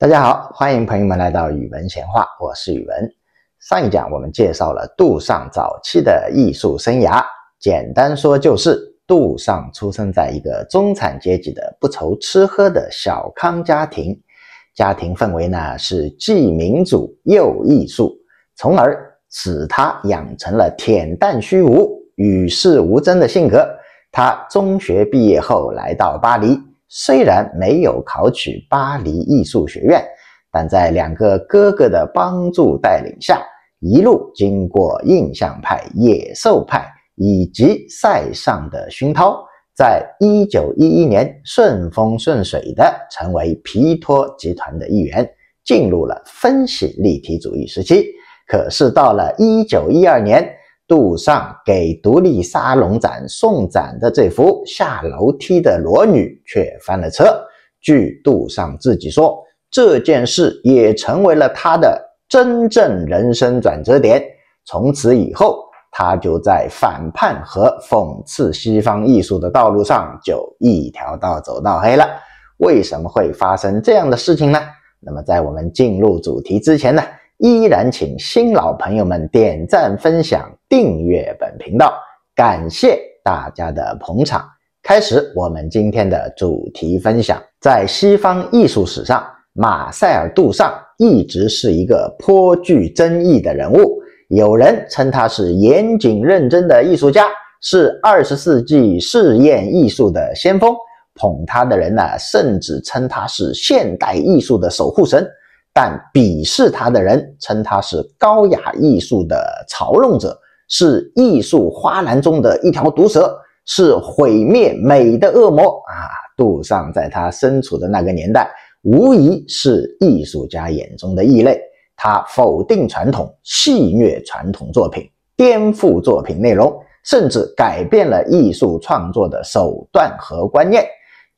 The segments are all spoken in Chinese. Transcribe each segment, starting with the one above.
大家好，欢迎朋友们来到语文闲话，我是宇文。上一讲我们介绍了杜尚早期的艺术生涯，简单说就是，杜尚出生在一个中产阶级的不愁吃喝的小康家庭，家庭氛围呢是既民主又艺术，从而使他养成了恬淡虚无、与世无争的性格。他中学毕业后来到巴黎。虽然没有考取巴黎艺术学院，但在两个哥哥的帮助带领下，一路经过印象派、野兽派以及塞尚的熏陶，在一九一一年顺风顺水的成为皮托集团的一员，进入了分析立体主义时期。可是到了一九一二年。杜尚给独立沙龙展送展的这幅下楼梯的裸女却翻了车。据杜尚自己说，这件事也成为了他的真正人生转折点。从此以后，他就在反叛和讽刺西方艺术的道路上就一条道走到黑了。为什么会发生这样的事情呢？那么，在我们进入主题之前呢？依然请新老朋友们点赞、分享、订阅本频道，感谢大家的捧场。开始我们今天的主题分享。在西方艺术史上，马塞尔·杜尚一直是一个颇具争议的人物。有人称他是严谨认真的艺术家，是20世纪试验艺术的先锋。捧他的人呢，甚至称他是现代艺术的守护神。但鄙视他的人称他是高雅艺术的嘲弄者，是艺术花篮中的一条毒蛇，是毁灭美的恶魔啊！杜尚在他身处的那个年代，无疑是艺术家眼中的异类。他否定传统，戏谑传统作品，颠覆作品内容，甚至改变了艺术创作的手段和观念。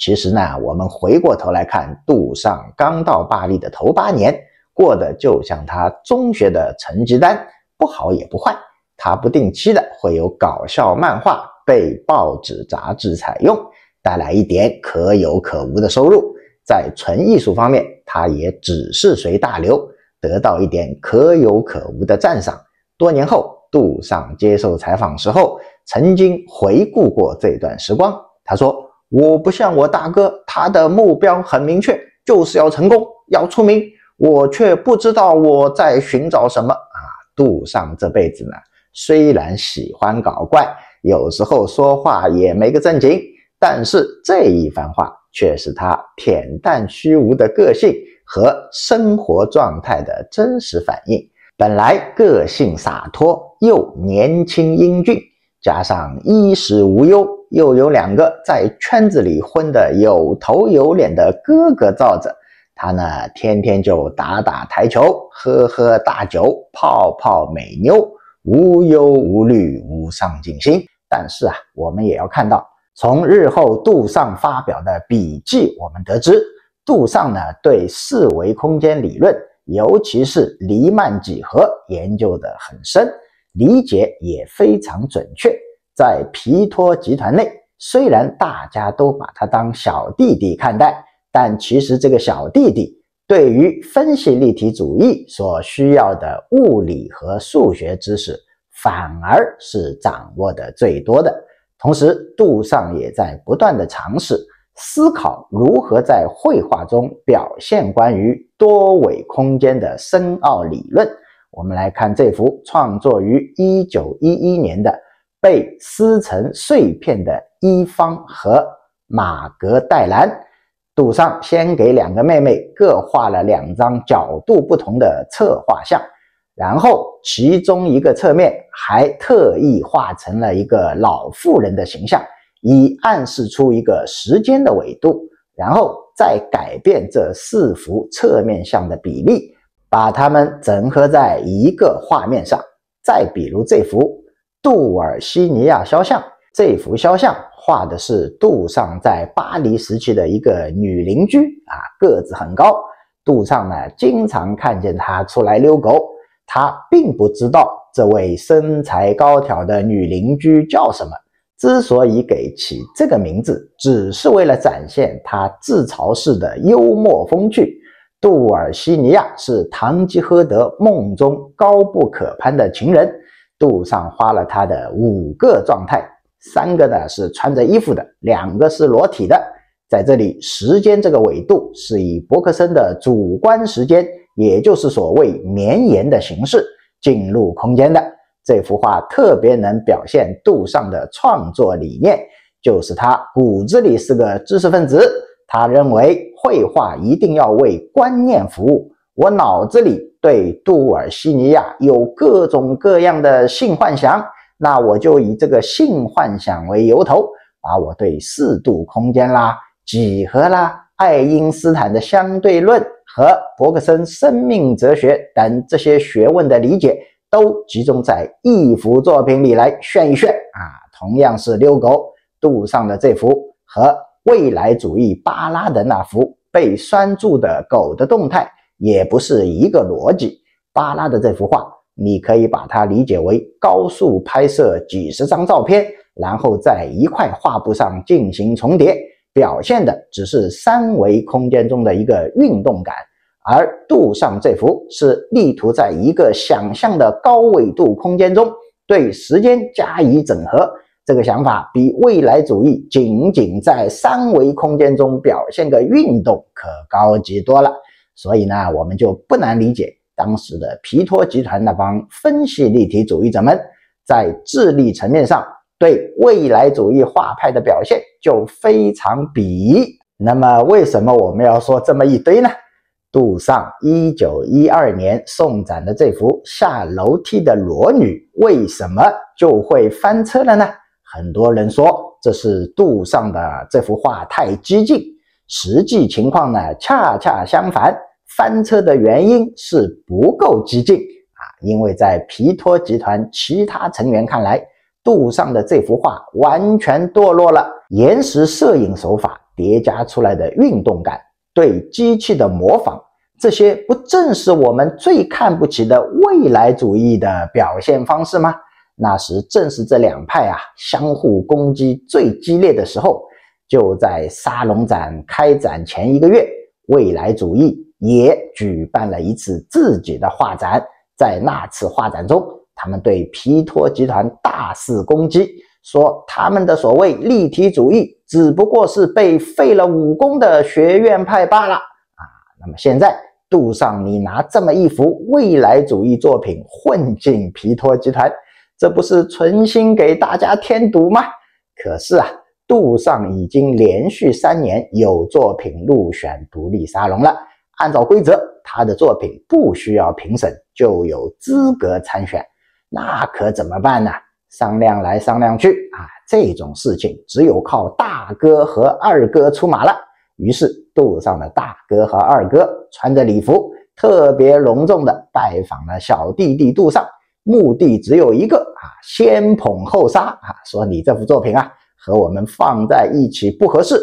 其实呢，我们回过头来看，杜尚刚到巴黎的头八年，过得就像他中学的成绩单，不好也不坏。他不定期的会有搞笑漫画被报纸杂志采用，带来一点可有可无的收入。在纯艺术方面，他也只是随大流，得到一点可有可无的赞赏。多年后，杜尚接受采访时候，曾经回顾过这段时光，他说。我不像我大哥，他的目标很明确，就是要成功，要出名。我却不知道我在寻找什么啊！杜尚这辈子呢，虽然喜欢搞怪，有时候说话也没个正经，但是这一番话却是他恬淡虚无的个性和生活状态的真实反应。本来个性洒脱，又年轻英俊，加上衣食无忧。又有两个在圈子里混的有头有脸的哥哥罩着他呢，天天就打打台球，喝喝大酒，泡泡美妞，无忧无虑，无上进心。但是啊，我们也要看到，从日后杜尚发表的笔记，我们得知，杜尚呢对四维空间理论，尤其是黎曼几何研究的很深，理解也非常准确。在皮托集团内，虽然大家都把他当小弟弟看待，但其实这个小弟弟对于分析立体主义所需要的物理和数学知识，反而是掌握的最多的。同时，杜尚也在不断的尝试思考如何在绘画中表现关于多维空间的深奥理论。我们来看这幅创作于一九一一年的。被撕成碎片的伊方和玛格戴兰。赌上先给两个妹妹各画了两张角度不同的侧画像，然后其中一个侧面还特意画成了一个老妇人的形象，以暗示出一个时间的纬度，然后再改变这四幅侧面像的比例，把它们整合在一个画面上。再比如这幅。杜尔西尼亚肖像，这幅肖像画的是杜尚在巴黎时期的一个女邻居啊，个子很高。杜尚呢，经常看见她出来遛狗，他并不知道这位身材高挑的女邻居叫什么。之所以给起这个名字，只是为了展现他自嘲式的幽默风趣。杜尔西尼亚是堂吉诃德梦中高不可攀的情人。杜尚花了他的五个状态，三个呢是穿着衣服的，两个是裸体的。在这里，时间这个维度是以伯克森的主观时间，也就是所谓绵延的形式进入空间的。这幅画特别能表现杜尚的创作理念，就是他骨子里是个知识分子，他认为绘画一定要为观念服务。我脑子里对杜尔西尼亚有各种各样的性幻想，那我就以这个性幻想为由头，把我对四度空间啦、几何啦、爱因斯坦的相对论和伯克森生命哲学等这些学问的理解，都集中在一幅作品里来炫一炫啊！同样是溜狗，杜上的这幅和未来主义巴拉的那幅被拴住的狗的动态。也不是一个逻辑。巴拉的这幅画，你可以把它理解为高速拍摄几十张照片，然后在一块画布上进行重叠，表现的只是三维空间中的一个运动感。而杜尚这幅是力图在一个想象的高纬度空间中对时间加以整合，这个想法比未来主义仅仅在三维空间中表现的运动可高级多了。所以呢，我们就不难理解当时的皮托集团那帮分析立体主义者们，在智力层面上对未来主义画派的表现就非常鄙夷。那么，为什么我们要说这么一堆呢？杜尚1912年送展的这幅下楼梯的裸女为什么就会翻车了呢？很多人说这是杜尚的这幅画太激进，实际情况呢，恰恰相反。翻车的原因是不够激进啊！因为在皮托集团其他成员看来，杜尚的这幅画完全堕落了。延时摄影手法叠加出来的运动感，对机器的模仿，这些不正是我们最看不起的未来主义的表现方式吗？那时正是这两派啊相互攻击最激烈的时候，就在沙龙展开展前一个月，未来主义。也举办了一次自己的画展，在那次画展中，他们对皮托集团大肆攻击，说他们的所谓立体主义只不过是被废了武功的学院派罢了。啊，那么现在杜尚你拿这么一幅未来主义作品混进皮托集团，这不是存心给大家添堵吗？可是啊，杜尚已经连续三年有作品入选独立沙龙了。按照规则，他的作品不需要评审就有资格参选，那可怎么办呢？商量来商量去啊，这种事情只有靠大哥和二哥出马了。于是杜尚的大哥和二哥穿着礼服，特别隆重的拜访了小弟弟杜尚，目的只有一个啊，先捧后杀啊，说你这幅作品啊，和我们放在一起不合适。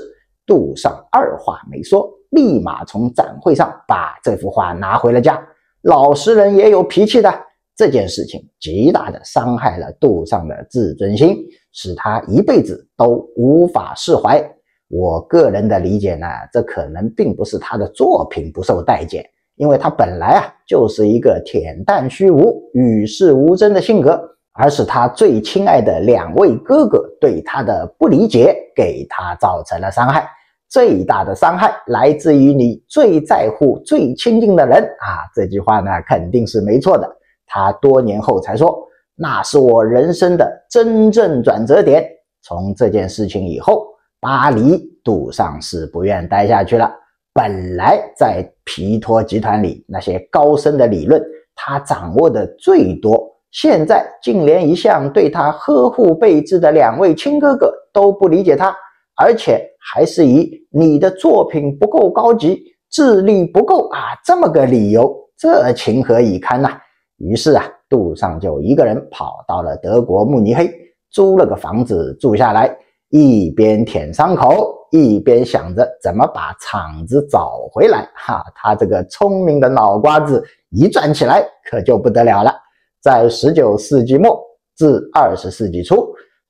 杜尚二话没说。立马从展会上把这幅画拿回了家。老实人也有脾气的，这件事情极大的伤害了杜尚的自尊心，使他一辈子都无法释怀。我个人的理解呢，这可能并不是他的作品不受待见，因为他本来啊就是一个恬淡虚无、与世无争的性格，而是他最亲爱的两位哥哥对他的不理解，给他造成了伤害。最大的伤害来自于你最在乎、最亲近的人啊！这句话呢，肯定是没错的。他多年后才说，那是我人生的真正转折点。从这件事情以后，巴黎杜尚是不愿待下去了。本来在皮托集团里，那些高深的理论，他掌握的最多。现在，竟连一向对他呵护备至的两位亲哥哥都不理解他。而且还是以你的作品不够高级、智力不够啊这么个理由，这情何以堪呐？于是啊，杜尚就一个人跑到了德国慕尼黑，租了个房子住下来，一边舔伤口，一边想着怎么把场子找回来。哈，他这个聪明的脑瓜子一转起来，可就不得了了。在十九世纪末至二十世纪初。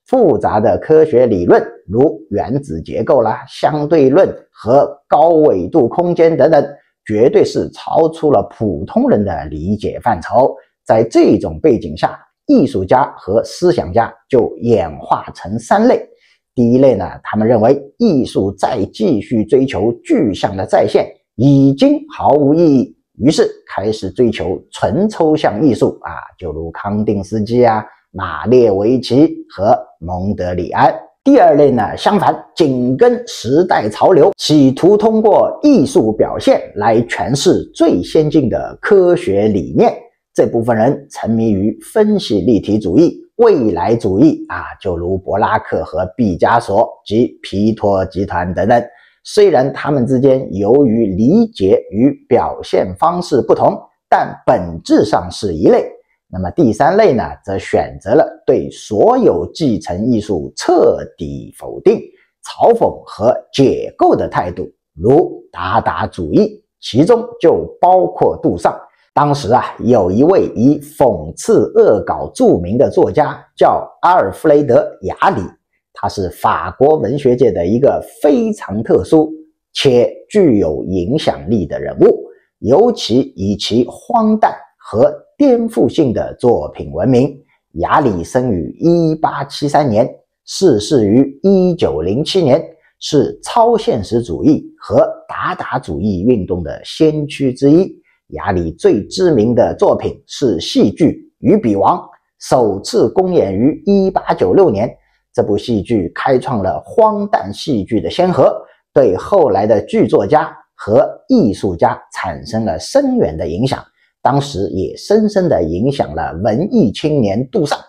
复杂的科学理论，如原子结构啦、相对论和高纬度空间等等，绝对是超出了普通人的理解范畴。在这种背景下，艺术家和思想家就演化成三类。第一类呢，他们认为艺术再继续追求具象的再现已经毫无意义，于是开始追求纯抽象艺术啊，就如康定斯基啊。马列维奇和蒙德里安。第二类呢，相反，紧跟时代潮流，企图通过艺术表现来诠释最先进的科学理念。这部分人沉迷于分析立体主义、未来主义啊，就如柏拉克和毕加索及皮托集团等等。虽然他们之间由于理解与表现方式不同，但本质上是一类。那么第三类呢，则选择了对所有继承艺术彻底否定、嘲讽和解构的态度，如达达主义，其中就包括杜尚。当时啊，有一位以讽刺恶搞著名的作家，叫阿尔弗雷德·雅里，他是法国文学界的一个非常特殊且具有影响力的人物，尤其以其荒诞和。颠覆性的作品闻名。亚里生于1873年，逝世于1907年，是超现实主义和达达主义运动的先驱之一。亚里最知名的作品是戏剧《鱼比王》，首次公演于1896年。这部戏剧开创了荒诞戏剧的先河，对后来的剧作家和艺术家产生了深远的影响。当时也深深的影响了文艺青年杜尚啊。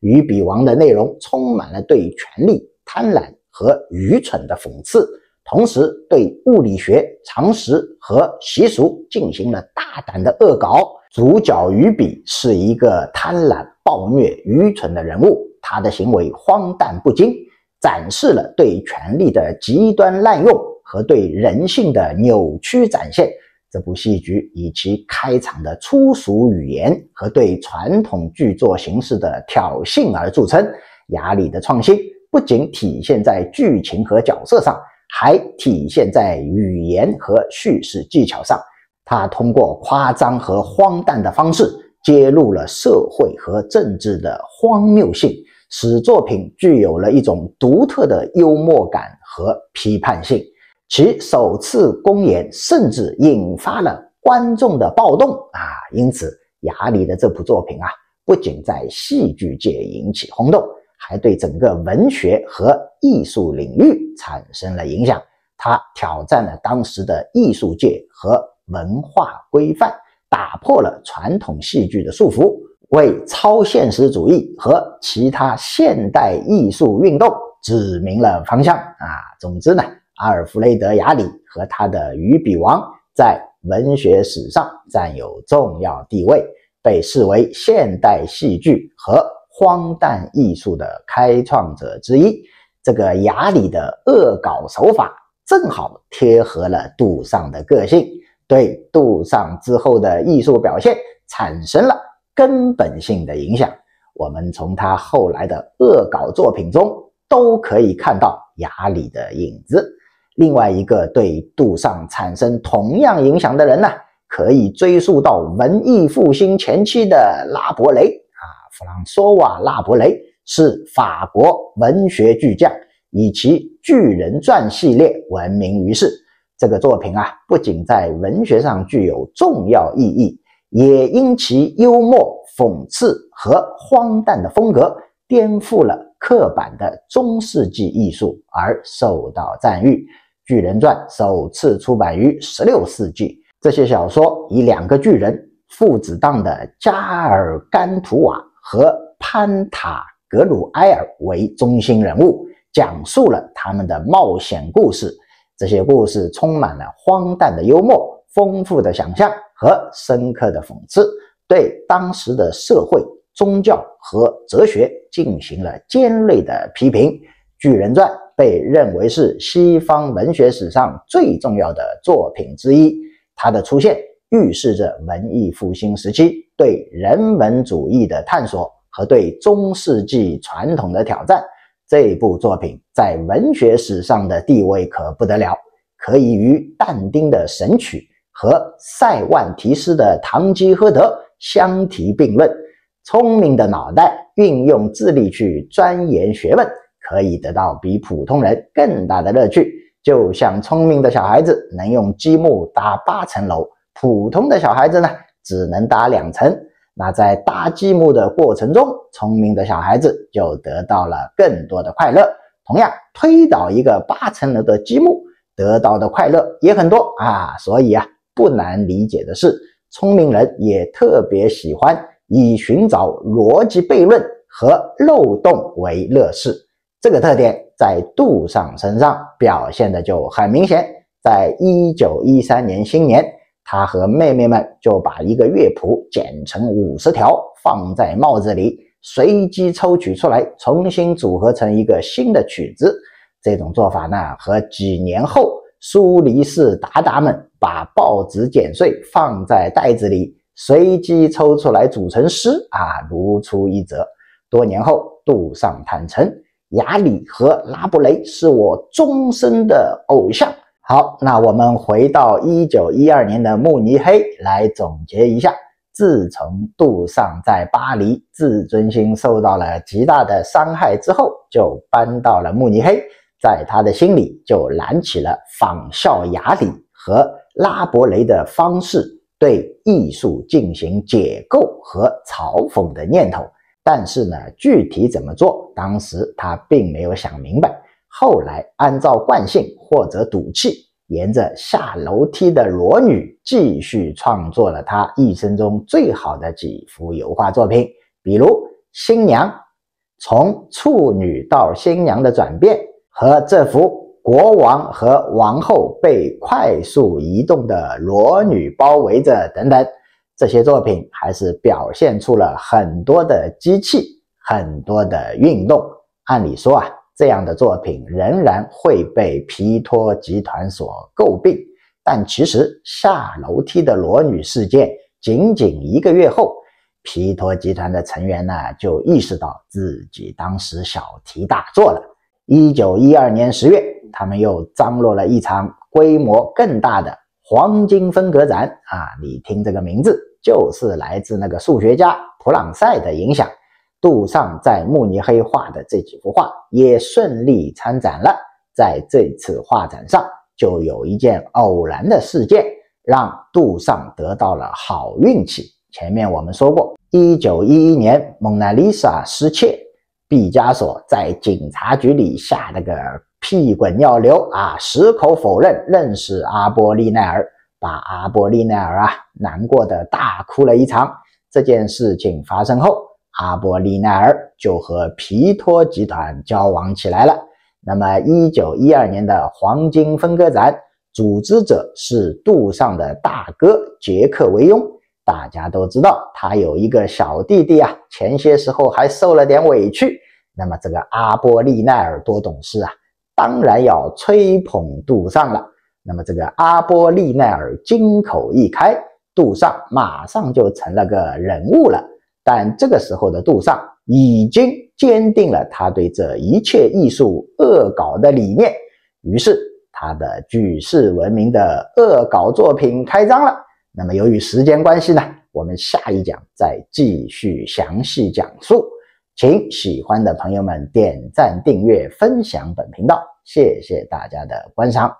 于比王的内容充满了对权力贪婪和愚蠢的讽刺，同时对物理学常识和习俗进行了大胆的恶搞。主角于比是一个贪婪、暴虐、愚蠢的人物，他的行为荒诞不经，展示了对权力的极端滥用和对人性的扭曲展现。这部戏剧以其开场的粗俗语言和对传统剧作形式的挑衅而著称。雅里的创新不仅体现在剧情和角色上，还体现在语言和叙事技巧上。他通过夸张和荒诞的方式揭露了社会和政治的荒谬性，使作品具有了一种独特的幽默感和批判性。其首次公演甚至引发了观众的暴动啊！因此，雅里的这部作品啊，不仅在戏剧界引起轰动，还对整个文学和艺术领域产生了影响。他挑战了当时的艺术界和文化规范，打破了传统戏剧的束缚，为超现实主义和其他现代艺术运动指明了方向啊！总之呢。阿尔弗雷德·雅里和他的《鱼比王》在文学史上占有重要地位，被视为现代戏剧和荒诞艺术的开创者之一。这个雅里的恶搞手法正好贴合了杜尚的个性，对杜尚之后的艺术表现产生了根本性的影响。我们从他后来的恶搞作品中都可以看到雅里的影子。另外一个对杜尚产生同样影响的人呢，可以追溯到文艺复兴前期的拉伯雷啊，弗朗索瓦·拉伯雷是法国文学巨匠，以其巨人传系列闻名于世。这个作品啊，不仅在文学上具有重要意义，也因其幽默、讽刺和荒诞的风格，颠覆了刻板的中世纪艺术而受到赞誉。《巨人传》首次出版于16世纪。这些小说以两个巨人父子档的加尔甘图瓦和潘塔格鲁埃尔为中心人物，讲述了他们的冒险故事。这些故事充满了荒诞的幽默、丰富的想象和深刻的讽刺，对当时的社会、宗教和哲学进行了尖锐的批评。《巨人传》。被认为是西方文学史上最重要的作品之一，它的出现预示着文艺复兴时期对人文主义的探索和对中世纪传统的挑战。这部作品在文学史上的地位可不得了，可以与但丁的《神曲》和塞万提斯的《堂吉诃德》相提并论。聪明的脑袋运用智力去钻研学问。可以得到比普通人更大的乐趣，就像聪明的小孩子能用积木搭八层楼，普通的小孩子呢只能搭两层。那在搭积木的过程中，聪明的小孩子就得到了更多的快乐。同样，推倒一个八层楼的积木，得到的快乐也很多啊。所以啊，不难理解的是，聪明人也特别喜欢以寻找逻辑悖论和漏洞为乐事。这个特点在杜尚身上表现的就很明显。在一九一三年新年，他和妹妹们就把一个乐谱剪成五十条，放在帽子里，随机抽取出来，重新组合成一个新的曲子。这种做法呢，和几年后苏黎世达达们把报纸剪碎放在袋子里，随机抽出来组成诗啊，如出一辙。多年后，杜尚坦诚。雅里和拉布雷是我终身的偶像。好，那我们回到一九一二年的慕尼黑来总结一下。自从杜尚在巴黎自尊心受到了极大的伤害之后，就搬到了慕尼黑，在他的心里就燃起了仿效雅里和拉伯雷的方式对艺术进行解构和嘲讽的念头。但是呢，具体怎么做，当时他并没有想明白。后来按照惯性或者赌气，沿着下楼梯的裸女，继续创作了他一生中最好的几幅油画作品，比如《新娘从处女到新娘的转变》和这幅《国王和王后被快速移动的裸女包围着》等等。这些作品还是表现出了很多的机器，很多的运动。按理说啊，这样的作品仍然会被皮托集团所诟病。但其实，下楼梯的裸女事件仅仅一个月后，皮托集团的成员呢就意识到自己当时小题大做了。一九一二年十月，他们又张罗了一场规模更大的黄金分隔展啊！你听这个名字。就是来自那个数学家普朗赛的影响，杜尚在慕尼黑画的这几幅画也顺利参展了。在这次画展上，就有一件偶然的事件让杜尚得到了好运气。前面我们说过，一九一一年《蒙娜丽莎》失窃，毕加索在警察局里吓得个屁滚尿流啊，矢口否认认识阿波利奈尔。把阿波利奈尔啊难过的大哭了一场。这件事情发生后，阿波利奈尔就和皮托集团交往起来了。那么，一九一二年的黄金分割展，组织者是杜尚的大哥杰克维庸。大家都知道，他有一个小弟弟啊，前些时候还受了点委屈。那么，这个阿波利奈尔多懂事啊，当然要吹捧杜尚了。那么这个阿波利奈尔金口一开，杜尚马上就成了个人物了。但这个时候的杜尚已经坚定了他对这一切艺术恶搞的理念，于是他的举世闻名的恶搞作品开张了。那么由于时间关系呢，我们下一讲再继续详细讲述。请喜欢的朋友们点赞、订阅、分享本频道，谢谢大家的观赏。